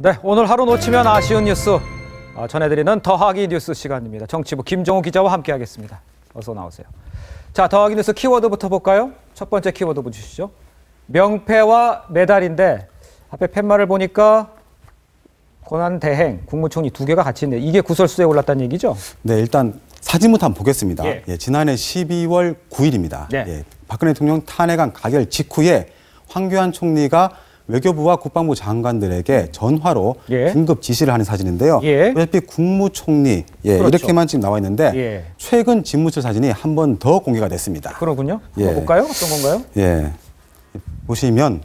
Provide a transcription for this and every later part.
네, 오늘 하루 놓치면 아쉬운 뉴스 아, 전해드리는 더하기 뉴스 시간입니다. 정치부 김종우 기자와 함께하겠습니다. 어서 나오세요. 자, 더하기 뉴스 키워드부터 볼까요? 첫 번째 키워드 보시죠. 명패와 메달인데 앞에 팻말을 보니까 권한 대행, 국무총리 두 개가 같이 있네요 이게 구설수에 올랐다는 얘기죠? 네, 일단 사진부터 한번 보겠습니다. 예. 예, 지난해 12월 9일입니다. 네. 예, 박근혜 대통령 탄핵안 가결 직후에 황교안 총리가 외교부와 국방부 장관들에게 전화로 예. 긴급 지시를 하는 사진인데요. 예. 어차피 국무총리 예, 그렇죠. 이렇게만 지금 나와 있는데 예. 최근 집무실 사진이 한 번 더 공개가 됐습니다. 그러군요. 한번 예. 볼까요? 어떤 건가요? 예. 보시면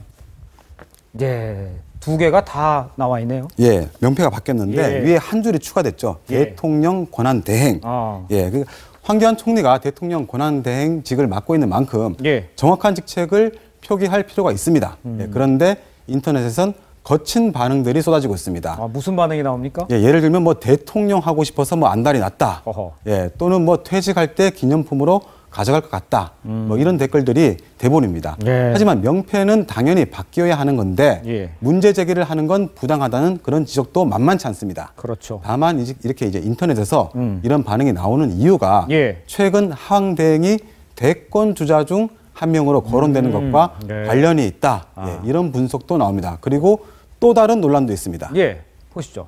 예. 두 개가 다 나와 있네요. 예, 명패가 바뀌었는데 예. 위에 한 줄이 추가됐죠. 예. 대통령 권한 대행. 아. 예, 그 황교안 총리가 대통령 권한 대행직을 맡고 있는 만큼 정확한 직책을 표기할 필요가 있습니다. 음. 예, 그런데 인터넷에선 거친 반응들이 쏟아지고 있습니다. 아, 무슨 반응이 나옵니까? 예, 예를 들면 뭐 대통령 하고 싶어서 뭐 안달이 났다. 어허. 예, 또는 뭐 퇴직할 때 기념품으로 가져갈 것 같다. 음. 뭐 이런 댓글들이 대본입니다. 예. 하지만 명패는 당연히 바뀌어야 하는 건데 예. 문제 제기를 하는 건 부당하다는 그런 지적도 만만치 않습니다. 그렇죠. 다만 이렇게 이제 인터넷에서 음. 이런 반응이 나오는 이유가 예. 최근 하왕 대행이 대권 주자 중한 명으로 거론되는 음, 음, 것과 네. 관련이 있다. 아. 예, 이런 분석도 나옵니다. 그리고 또 다른 논란도 있습니다. 예, 보시죠.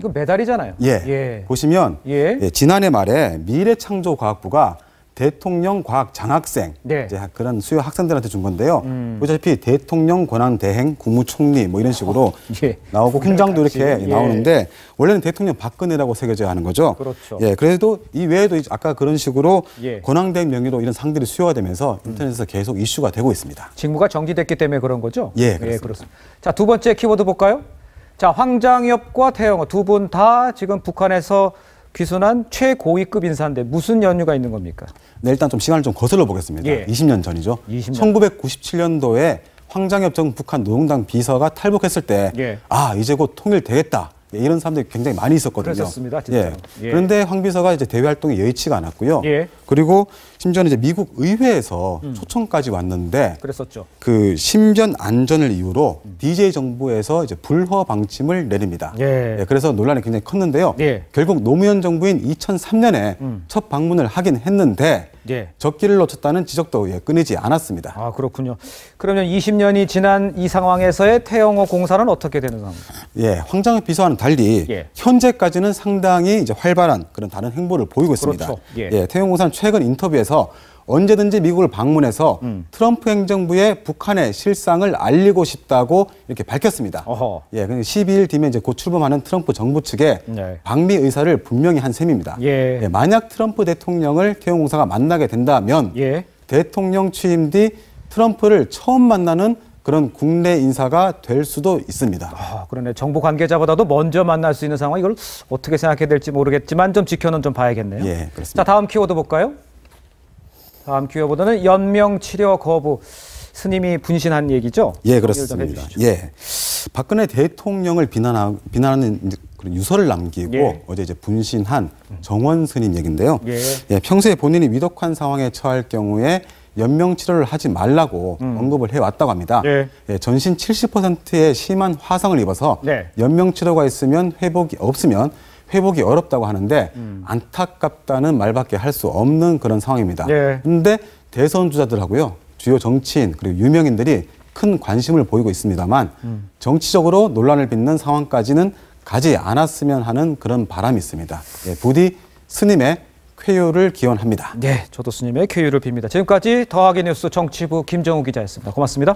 이거 메달이잖아요. 예. 예. 보시면 예. 예 지난해 말에 미래창조과학부가 대통령 과학 장학생 네. 이제 그런 수요 학생들한테 준 건데요. 음. 보시다시피 대통령 권한 대행 국무총리 뭐 이런 식으로 어, 예. 나오고 훈장도 이렇게 예. 나오는데 원래는 대통령 박근혜라고 새겨져야 하는 거죠. 그렇죠. 예, 그래도 이 외에도 아까 그런 식으로 예. 권한 대행 명의로 이런 상들이 수요가 되면서 인터넷에서 계속 이슈가 되고 있습니다. 직무가 정지됐기 때문에 그런 거죠? 예, 예 그렇습니다. 예, 그렇습니다. 자, 두 번째 키워드 볼까요? 자, 황장엽과 태영호 두 분 다 지금 북한에서 귀순한 최고위급 인사인데 무슨 연유가 있는 겁니까? 네, 일단 좀 시간을 좀 거슬러 보겠습니다. 예. 20년 전이죠. 20년. 1997년도에 황장엽 전 북한 노동당 비서가 탈북했을 때, 예. 아 이제 곧 통일되겠다. 예, 네, 이런 사람들이 굉장히 많이 있었거든요. 그렇습니다, 예. 예. 그런데 황 비서가 이제 대외 활동이 여의치가 않았고요. 예. 그리고 심지어는 이제 미국 의회에서 음. 초청까지 왔는데 그랬었죠. 그 신변 안전을 이유로 DJ 정부에서 이제 불허 방침을 내립니다. 예. 예 그래서 논란이 굉장히 컸는데요. 예. 결국 노무현 정부인 2003년에 음. 첫 방문을 하긴 했는데 예. 적기를 놓쳤다는 지적도 예, 끊이지 않았습니다. 아 그렇군요. 그러면 20년이 지난 이 상황에서의 태영호 공사는 어떻게 되는 겁니까? 예, 황장엽 비서와는 달리 예. 현재까지는 상당히 이제 활발한 그런 다른 행보를 보이고 있습니다. 그렇죠. 예, 예 태영호 공사는 최근 인터뷰에서 언제든지 미국을 방문해서 음. 트럼프 행정부의 북한의 실상을 알리고 싶다고 이렇게 밝혔습니다. 어허. 예, 12일 뒤면 이제 곧 출범하는 트럼프 정부 측에 네. 방미 의사를 분명히 한 셈입니다. 예. 예, 만약 트럼프 대통령을 태용 공사가 만나게 된다면 예. 대통령 취임 뒤 트럼프를 처음 만나는 그런 국내 인사가 될 수도 있습니다. 아, 그러네. 정부 관계자보다도 먼저 만날 수 있는 상황 이걸 어떻게 생각해야 될지 모르겠지만 좀 지켜는 좀 봐야겠네요. 예, 그렇습니다. 자, 다음 키워드 볼까요? 다음 키워드는 연명 치료 거부. 스님이 분신한 얘기죠? 예, 그렇습니다. 예. 박근혜 대통령을 비난하, 비난하는 그런 유서를 남기고 예. 어제 이제 분신한 정원 스님 얘긴데요. 예. 예, 평소에 본인이 위독한 상황에 처할 경우에 연명 치료를 하지 말라고 음. 언급을 해왔다고 합니다. 네. 예, 전신 70%의 심한 화상을 입어서 네. 연명 치료가 있으면 회복이 없으면 회복이 어렵다고 하는데 음. 안타깝다는 말밖에 할 수 없는 그런 상황입니다. 그런데 예. 네. 대선 주자들하고요 주요 정치인 그리고 유명인들이 큰 관심을 보이고 있습니다만 음. 정치적으로 논란을 빚는 상황까지는 가지 않았으면 하는 그런 바람이 있습니다. 예, 부디 스님의 쾌유를 기원합니다. 네, 저도 스님의 쾌유를 빕니다. 지금까지 더하기 뉴스 정치부 김정우 기자였습니다. 고맙습니다.